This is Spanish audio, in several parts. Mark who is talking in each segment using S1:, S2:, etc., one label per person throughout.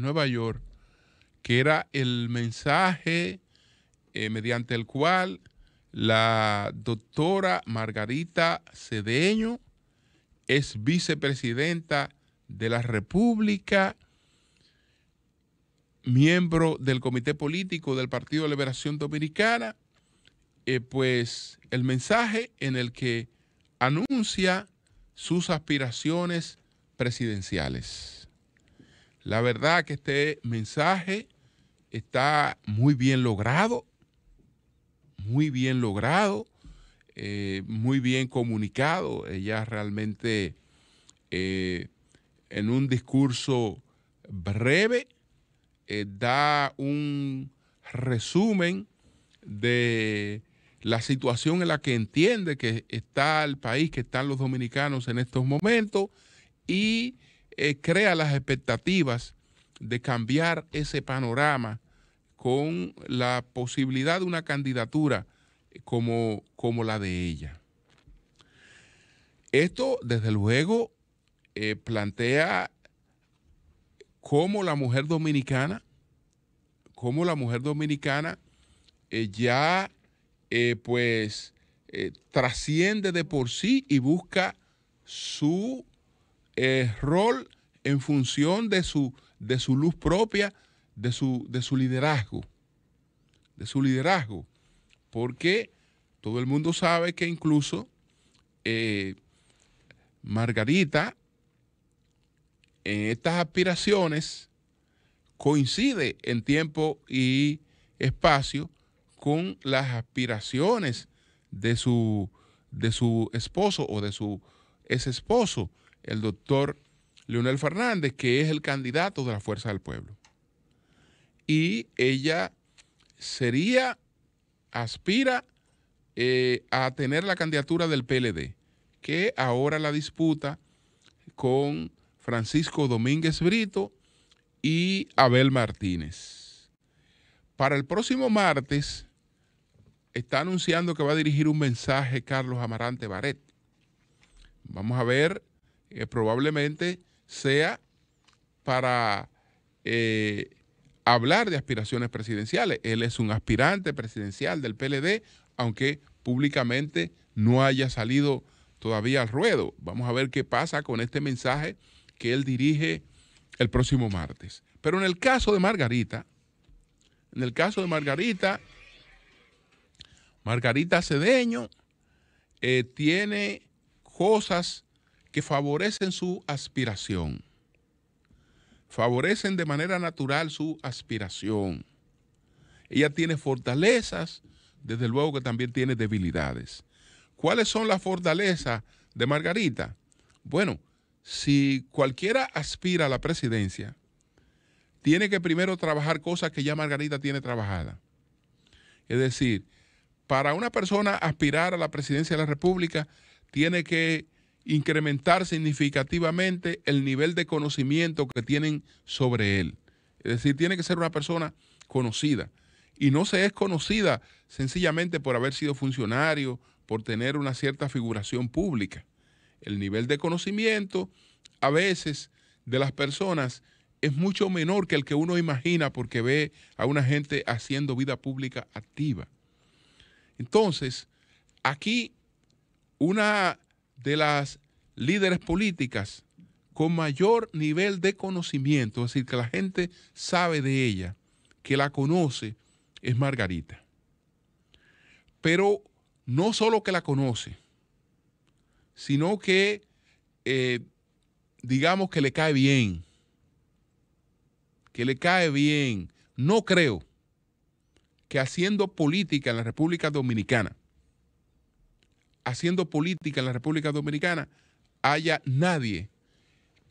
S1: Nueva York, que era el mensaje eh, mediante el cual la doctora Margarita Cedeño es vicepresidenta de la República, miembro del Comité Político del Partido de Liberación Dominicana, eh, pues el mensaje en el que anuncia sus aspiraciones presidenciales. La verdad que este mensaje está muy bien logrado, muy bien logrado, eh, muy bien comunicado. Ella realmente eh, en un discurso breve eh, da un resumen de la situación en la que entiende que está el país, que están los dominicanos en estos momentos y eh, crea las expectativas de cambiar ese panorama con la posibilidad de una candidatura eh, como, como la de ella. Esto, desde luego, eh, plantea cómo la mujer dominicana, cómo la mujer dominicana ya pues trasciende de por sí y busca su eh, rol en función de su, de su luz propia, de su, de su liderazgo, de su liderazgo, porque todo el mundo sabe que incluso eh, Margarita en estas aspiraciones coincide en tiempo y espacio con las aspiraciones de su, de su esposo o de su ex esposo el doctor Leonel Fernández, que es el candidato de la Fuerza del Pueblo. Y ella sería, aspira eh, a tener la candidatura del PLD, que ahora la disputa con Francisco Domínguez Brito y Abel Martínez. Para el próximo martes está anunciando que va a dirigir un mensaje Carlos Amarante Baret. Vamos a ver eh, probablemente sea para eh, hablar de aspiraciones presidenciales. Él es un aspirante presidencial del PLD, aunque públicamente no haya salido todavía al ruedo. Vamos a ver qué pasa con este mensaje que él dirige el próximo martes. Pero en el caso de Margarita, en el caso de Margarita, Margarita Cedeño eh, tiene cosas que favorecen su aspiración. Favorecen de manera natural su aspiración. Ella tiene fortalezas, desde luego que también tiene debilidades. ¿Cuáles son las fortalezas de Margarita? Bueno, si cualquiera aspira a la presidencia, tiene que primero trabajar cosas que ya Margarita tiene trabajadas. Es decir, para una persona aspirar a la presidencia de la República, tiene que incrementar significativamente el nivel de conocimiento que tienen sobre él. Es decir, tiene que ser una persona conocida. Y no se es conocida sencillamente por haber sido funcionario, por tener una cierta figuración pública. El nivel de conocimiento a veces de las personas es mucho menor que el que uno imagina porque ve a una gente haciendo vida pública activa. Entonces, aquí una de las líderes políticas con mayor nivel de conocimiento, es decir, que la gente sabe de ella, que la conoce, es Margarita. Pero no solo que la conoce, sino que eh, digamos que le cae bien, que le cae bien. No creo que haciendo política en la República Dominicana, haciendo política en la República Dominicana haya nadie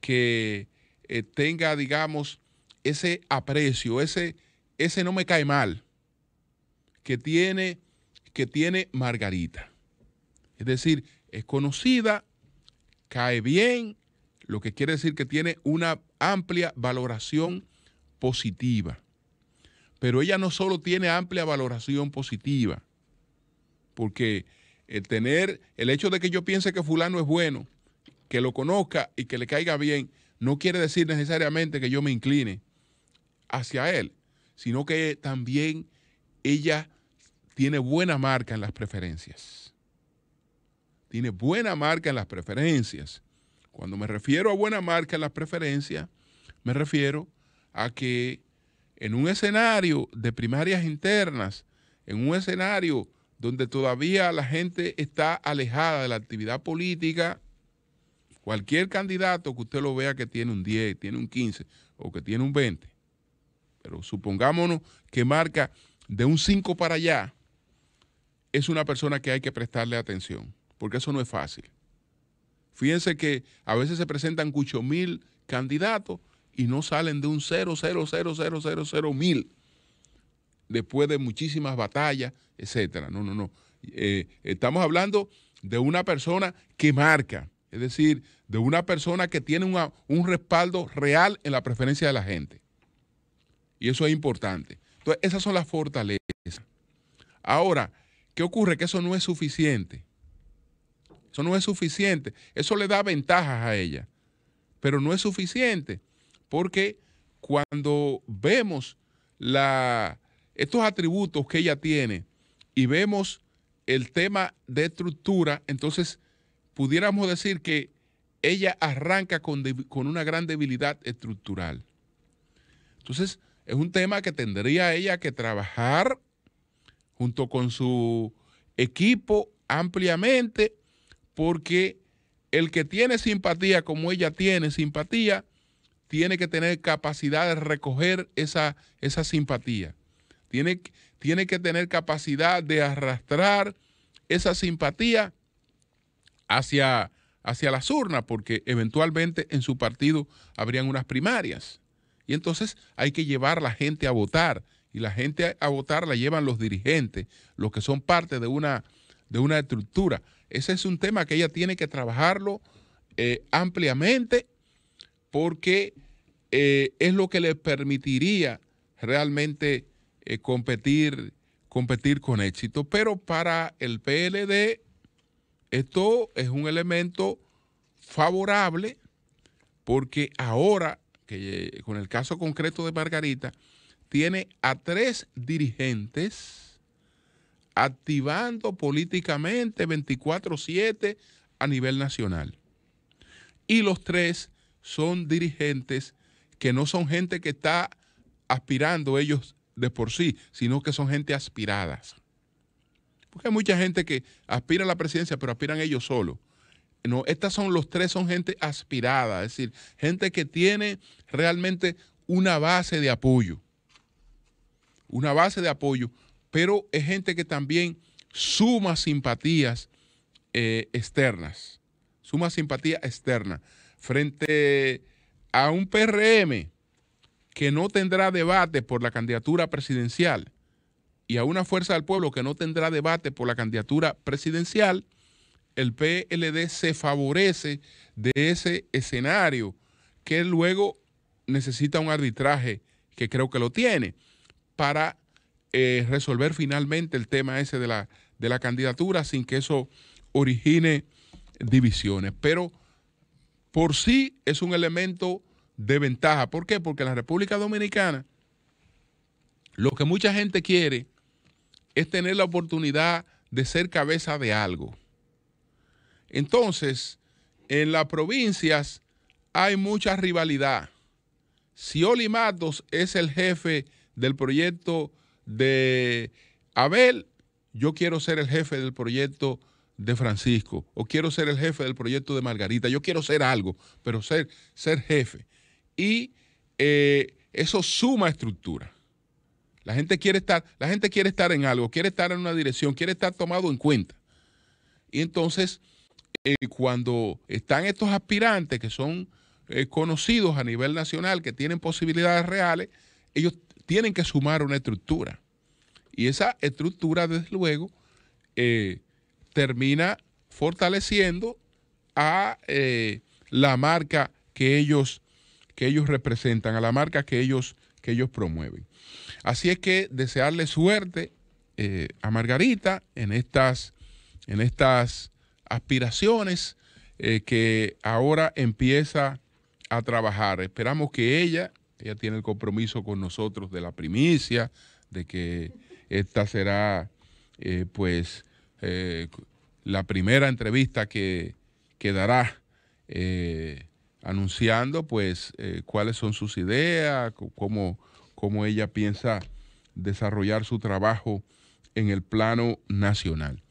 S1: que eh, tenga, digamos, ese aprecio, ese, ese no me cae mal, que tiene, que tiene Margarita. Es decir, es conocida, cae bien, lo que quiere decir que tiene una amplia valoración positiva. Pero ella no solo tiene amplia valoración positiva, porque el tener el hecho de que yo piense que fulano es bueno, que lo conozca y que le caiga bien, no quiere decir necesariamente que yo me incline hacia él, sino que también ella tiene buena marca en las preferencias. Tiene buena marca en las preferencias. Cuando me refiero a buena marca en las preferencias, me refiero a que en un escenario de primarias internas, en un escenario donde todavía la gente está alejada de la actividad política, cualquier candidato que usted lo vea que tiene un 10, tiene un 15 o que tiene un 20, pero supongámonos que marca de un 5 para allá, es una persona que hay que prestarle atención, porque eso no es fácil. Fíjense que a veces se presentan 8 mil candidatos y no salen de un 0, 0, 0, 0, 0, 0 mil después de muchísimas batallas, etcétera. No, no, no. Eh, estamos hablando de una persona que marca, es decir, de una persona que tiene un respaldo real en la preferencia de la gente. Y eso es importante. Entonces, esas son las fortalezas. Ahora, ¿qué ocurre? Que eso no es suficiente. Eso no es suficiente. Eso le da ventajas a ella, pero no es suficiente porque cuando vemos la, estos atributos que ella tiene y vemos el tema de estructura, entonces pudiéramos decir que ella arranca con, con, una gran debilidad estructural. Entonces, es un tema que tendría ella que trabajar junto con su equipo ampliamente, porque el que tiene simpatía, como ella tiene simpatía, tiene que tener capacidad de recoger esa, esa simpatía. Tiene, tiene que tener capacidad de arrastrar esa simpatía hacia, hacia las urnas, porque eventualmente en su partido habrían unas primarias. Y entonces hay que llevar la gente a votar. Y la gente a votar la llevan los dirigentes, los que son parte de una, de una estructura. Ese es un tema que ella tiene que trabajarlo eh, ampliamente porque eh, es lo que le permitiría realmente eh, competir, competir con éxito. Pero para el PLD esto es un elemento favorable porque ahora, que eh, con el caso concreto de Margarita, tiene a tres dirigentes activando políticamente 24/7 a nivel nacional. Y los tres son dirigentes que no son gente que está aspirando ellos de por sí, sino que son gente aspiradas. Porque hay mucha gente que aspira a la presidencia, pero aspiran ellos solos. No, estas son los tres, son gente aspirada, es decir, gente que tiene realmente una base de apoyo. Una base de apoyo, pero es gente que también suma simpatías eh, externas. Suma simpatía externa frente a un PRM que no tendrá debate por la candidatura presidencial y a una fuerza del pueblo que no tendrá debate por la candidatura presidencial, el PLD se favorece de ese escenario que luego necesita un arbitraje que creo que lo tiene para eh, resolver finalmente el tema ese de la, de la candidatura sin que eso origine divisiones. Pero por sí es un elemento de ventaja. ¿Por qué? Porque en la República Dominicana lo que mucha gente quiere es tener la oportunidad de ser cabeza de algo. Entonces, en las provincias hay mucha rivalidad. Si Oli Matos es el jefe del proyecto de Abel, yo quiero ser el jefe del proyecto de Francisco, o quiero ser el jefe del proyecto de Margarita, yo quiero ser algo, pero ser, ser jefe y eh, eso suma estructura. La gente quiere estar, la gente quiere estar en algo, quiere estar en una dirección, quiere estar tomado en cuenta. Y entonces, eh, cuando están estos aspirantes que son eh, conocidos a nivel nacional, que tienen posibilidades reales, ellos tienen que sumar una estructura. Y esa estructura, desde luego, termina fortaleciendo a la marca que ellos que ellos representan, a la marca que ellos, que ellos promueven. Así es que desearle suerte eh, a Margarita en estas, en estas aspiraciones eh, que ahora empieza a trabajar. Esperamos que ella, ella tiene el compromiso con nosotros de la primicia, de que esta será eh, pues la primera entrevista que, que dará anunciando pues eh, cuáles son sus ideas, cómo ella piensa desarrollar su trabajo en el plano nacional.